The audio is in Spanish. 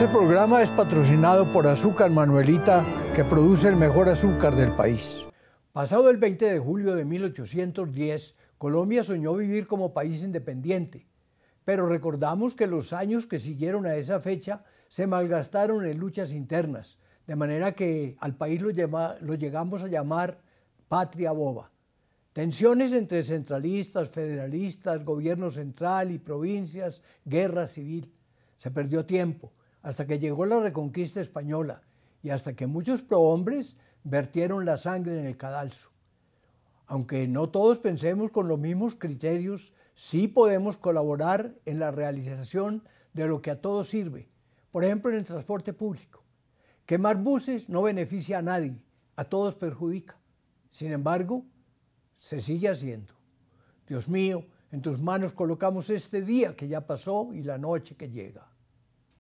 Este programa es patrocinado por Azúcar Manuelita, que produce el mejor azúcar del país. Pasado el 20 de julio de 1810, Colombia soñó vivir como país independiente, pero recordamos que los años que siguieron a esa fecha se malgastaron en luchas internas, de manera que al país lo, lo llegamos a llamar patria boba. Tensiones entre centralistas, federalistas, gobierno central y provincias, guerra civil. Se perdió tiempo hasta que llegó la reconquista española y hasta que muchos prohombres vertieron la sangre en el cadalso. Aunque no todos pensemos con los mismos criterios, sí podemos colaborar en la realización de lo que a todos sirve, por ejemplo en el transporte público. Quemar buses no beneficia a nadie, a todos perjudica. Sin embargo, se sigue haciendo. Dios mío, en tus manos colocamos este día que ya pasó y la noche que llega.